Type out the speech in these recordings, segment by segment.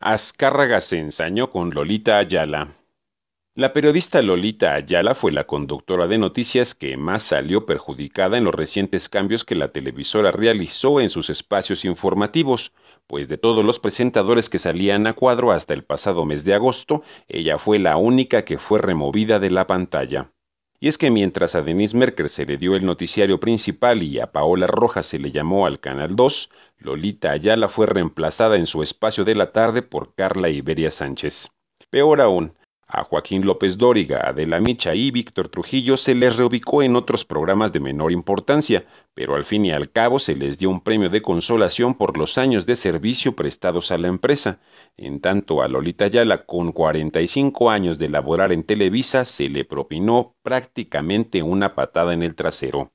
Azcárraga se ensañó con Lolita Ayala. La periodista Lolita Ayala fue la conductora de noticias que más salió perjudicada en los recientes cambios que la televisora realizó en sus espacios informativos, pues de todos los presentadores que salían a cuadro hasta el pasado mes de agosto, ella fue la única que fue removida de la pantalla. Y es que mientras a Denise Merker se le dio el noticiario principal y a Paola Rojas se le llamó al Canal 2, Lolita Ayala fue reemplazada en su espacio de la tarde por Carla Iberia Sánchez. Peor aún, a Joaquín López Dóriga, Adela Micha y Víctor Trujillo se les reubicó en otros programas de menor importancia, pero al fin y al cabo se les dio un premio de consolación por los años de servicio prestados a la empresa. En tanto, a Lolita Ayala, con 45 años de laborar en Televisa, se le propinó prácticamente una patada en el trasero.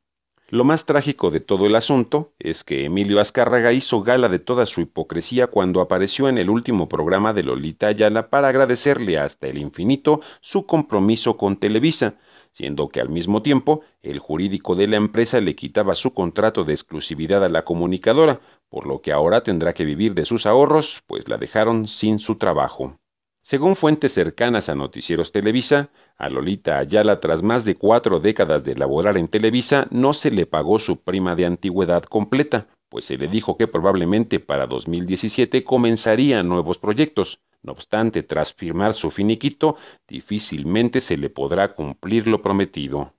Lo más trágico de todo el asunto es que Emilio Azcárraga hizo gala de toda su hipocresía cuando apareció en el último programa de Lolita Ayala para agradecerle hasta el infinito su compromiso con Televisa, siendo que al mismo tiempo el jurídico de la empresa le quitaba su contrato de exclusividad a la comunicadora, por lo que ahora tendrá que vivir de sus ahorros, pues la dejaron sin su trabajo. Según fuentes cercanas a Noticieros Televisa, a Lolita Ayala, tras más de cuatro décadas de laborar en Televisa, no se le pagó su prima de antigüedad completa, pues se le dijo que probablemente para 2017 comenzarían nuevos proyectos. No obstante, tras firmar su finiquito, difícilmente se le podrá cumplir lo prometido.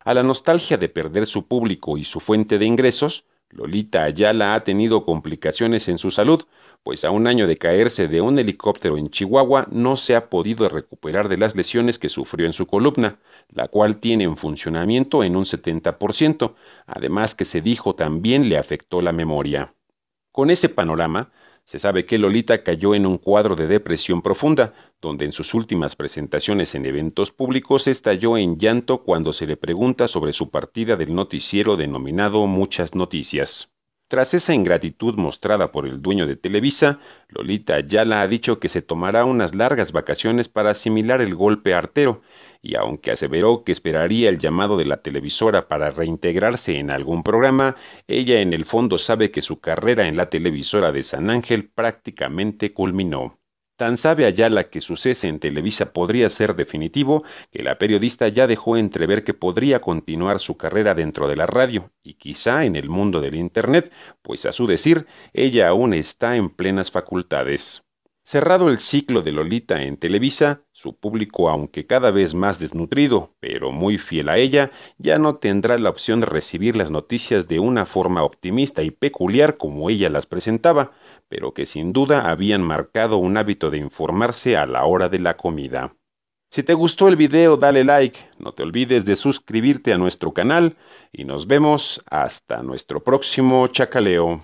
A la nostalgia de perder su público y su fuente de ingresos, Lolita Ayala ha tenido complicaciones en su salud, pues a un año de caerse de un helicóptero en Chihuahua no se ha podido recuperar de las lesiones que sufrió en su columna, la cual tiene en funcionamiento en un 70%, además que se dijo también le afectó la memoria. Con ese panorama, se sabe que Lolita cayó en un cuadro de depresión profunda, donde en sus últimas presentaciones en eventos públicos estalló en llanto cuando se le pregunta sobre su partida del noticiero denominado Muchas Noticias. Tras esa ingratitud mostrada por el dueño de Televisa, Lolita ya Ayala ha dicho que se tomará unas largas vacaciones para asimilar el golpe artero y aunque aseveró que esperaría el llamado de la televisora para reintegrarse en algún programa, ella en el fondo sabe que su carrera en la televisora de San Ángel prácticamente culminó. Tan sabe Ayala que su cese en Televisa podría ser definitivo que la periodista ya dejó entrever que podría continuar su carrera dentro de la radio y quizá en el mundo del Internet, pues a su decir, ella aún está en plenas facultades. Cerrado el ciclo de Lolita en Televisa, su público, aunque cada vez más desnutrido, pero muy fiel a ella, ya no tendrá la opción de recibir las noticias de una forma optimista y peculiar como ella las presentaba, pero que sin duda habían marcado un hábito de informarse a la hora de la comida. Si te gustó el video dale like, no te olvides de suscribirte a nuestro canal y nos vemos hasta nuestro próximo chacaleo.